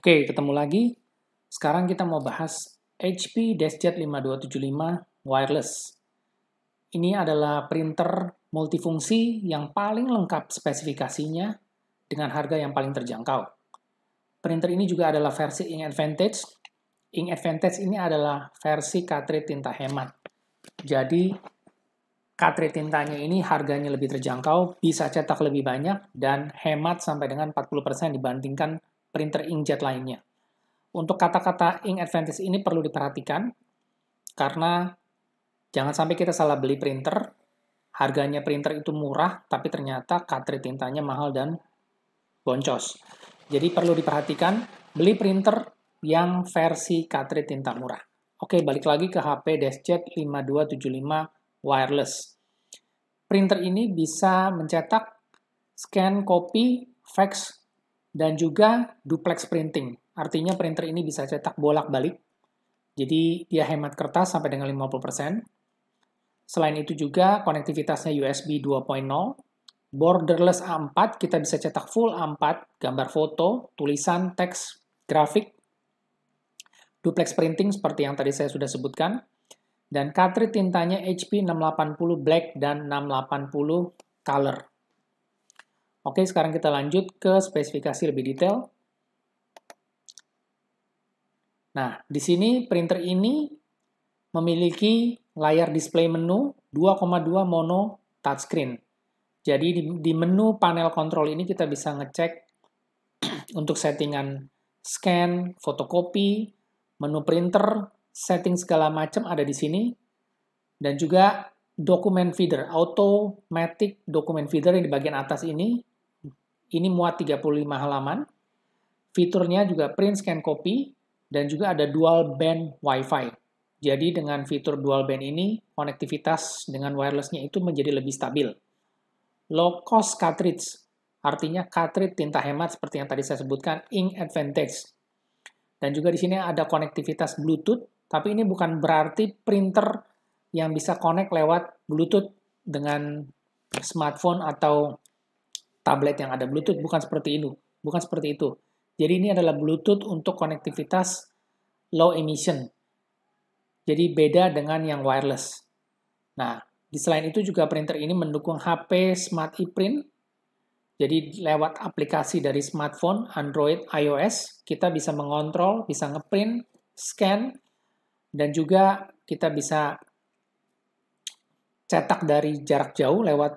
Oke, ketemu lagi. Sekarang kita mau bahas HP DeskJet 5275 wireless. Ini adalah printer multifungsi yang paling lengkap spesifikasinya dengan harga yang paling terjangkau. Printer ini juga adalah versi Ink Advantage. Ink Advantage ini adalah versi cartridge tinta hemat. Jadi cartridge tintanya ini harganya lebih terjangkau, bisa cetak lebih banyak, dan hemat sampai dengan 40% dibandingkan printer inkjet lainnya. Untuk kata-kata ink advantage ini perlu diperhatikan karena jangan sampai kita salah beli printer, harganya printer itu murah tapi ternyata cartridge tintanya mahal dan boncos. Jadi perlu diperhatikan beli printer yang versi cartridge tinta murah. Oke, balik lagi ke HP Deskjet 5275 wireless. Printer ini bisa mencetak, scan, copy, fax, dan juga duplex printing. Artinya printer ini bisa cetak bolak-balik, jadi dia hemat kertas sampai dengan 50%. Selain itu juga konektivitasnya USB 2.0, borderless A4, kita bisa cetak full A4, gambar foto, tulisan, teks, grafik, duplex printing seperti yang tadi saya sudah sebutkan, dan cartridge tintanya HP 680 Black dan 680 Color. Oke, sekarang kita lanjut ke spesifikasi lebih detail. Nah, di sini printer ini memiliki layar display menu 2,2 mono touchscreen. Jadi di, di menu panel kontrol ini kita bisa ngecek untuk settingan scan, fotokopi, menu printer, setting segala macam ada di sini. Dan juga dokumen feeder, automatic dokumen feeder yang di bagian atas ini ini muat 35 halaman. Fiturnya juga print scan copy dan juga ada dual band Wi-Fi. Jadi dengan fitur dual band ini, konektivitas dengan wirelessnya itu menjadi lebih stabil. Low cost cartridge, artinya cartridge tinta hemat seperti yang tadi saya sebutkan, ink advantage. Dan juga di sini ada konektivitas Bluetooth, tapi ini bukan berarti printer yang bisa connect lewat Bluetooth dengan smartphone atau tablet yang ada Bluetooth, bukan seperti itu. Bukan seperti itu. Jadi ini adalah Bluetooth untuk konektivitas low emission. Jadi beda dengan yang wireless. Nah, di selain itu juga printer ini mendukung HP Smart ePrint. Jadi lewat aplikasi dari smartphone, Android, iOS, kita bisa mengontrol, bisa ngeprint, scan, dan juga kita bisa cetak dari jarak jauh lewat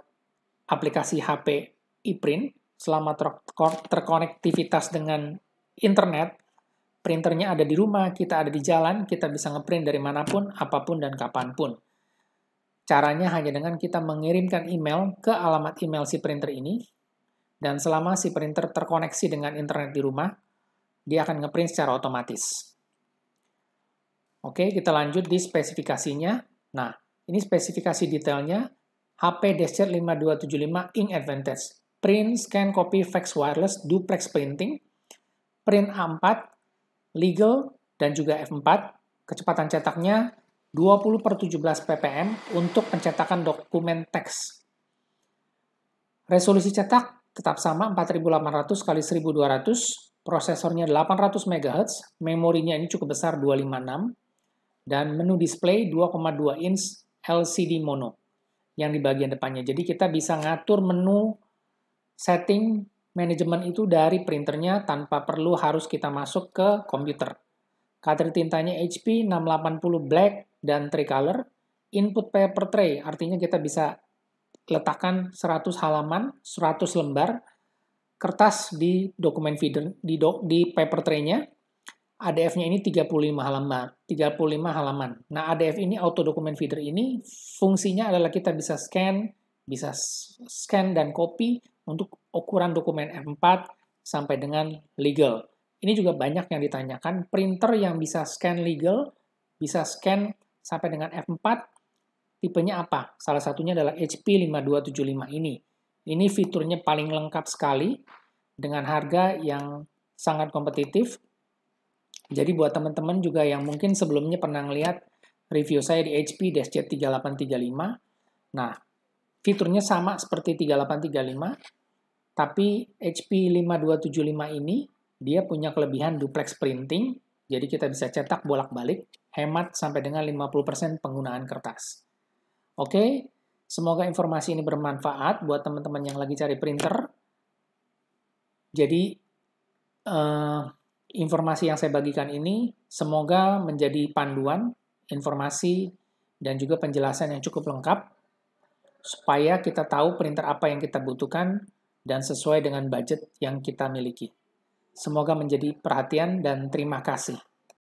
aplikasi HP e-print, selama terkonektivitas dengan internet, printernya ada di rumah, kita ada di jalan, kita bisa ngeprint dari manapun, apapun, dan kapanpun. Caranya hanya dengan kita mengirimkan email ke alamat email si printer ini, dan selama si printer terkoneksi dengan internet di rumah, dia akan ngeprint secara otomatis. Oke, kita lanjut di spesifikasinya. Nah, ini spesifikasi detailnya HP Desert 5275 Ink Advantage print, scan, copy, fax wireless, duplex printing, print A4, legal, dan juga F4. Kecepatan cetaknya 20 per 17 ppm untuk pencetakan dokumen teks. Resolusi cetak tetap sama 4800 x 1200, prosesornya 800 MHz, memorinya ini cukup besar 256, dan menu display 2,2 inch LCD mono yang di bagian depannya. Jadi kita bisa ngatur menu setting manajemen itu dari printernya tanpa perlu harus kita masuk ke komputer. Kadar tintanya HP 680 black dan tricolor. Input paper tray, artinya kita bisa letakkan 100 halaman, 100 lembar kertas di dokumen feeder di do, di paper tray-nya. ADF-nya ini 35 halaman, 35 halaman. Nah, ADF ini auto document feeder ini fungsinya adalah kita bisa scan, bisa scan dan copy untuk ukuran dokumen f 4 sampai dengan legal. Ini juga banyak yang ditanyakan, printer yang bisa scan legal, bisa scan sampai dengan F4, tipenya apa? Salah satunya adalah HP 5275 ini. Ini fiturnya paling lengkap sekali, dengan harga yang sangat kompetitif. Jadi buat teman-teman juga yang mungkin sebelumnya pernah lihat review saya di HP Deskjet 3835, nah Fiturnya sama seperti 3835, tapi HP 5275 ini dia punya kelebihan duplex printing, jadi kita bisa cetak bolak-balik, hemat sampai dengan 50% penggunaan kertas. Oke, semoga informasi ini bermanfaat buat teman-teman yang lagi cari printer. Jadi, eh, informasi yang saya bagikan ini semoga menjadi panduan, informasi, dan juga penjelasan yang cukup lengkap supaya kita tahu printer apa yang kita butuhkan dan sesuai dengan budget yang kita miliki. Semoga menjadi perhatian dan terima kasih.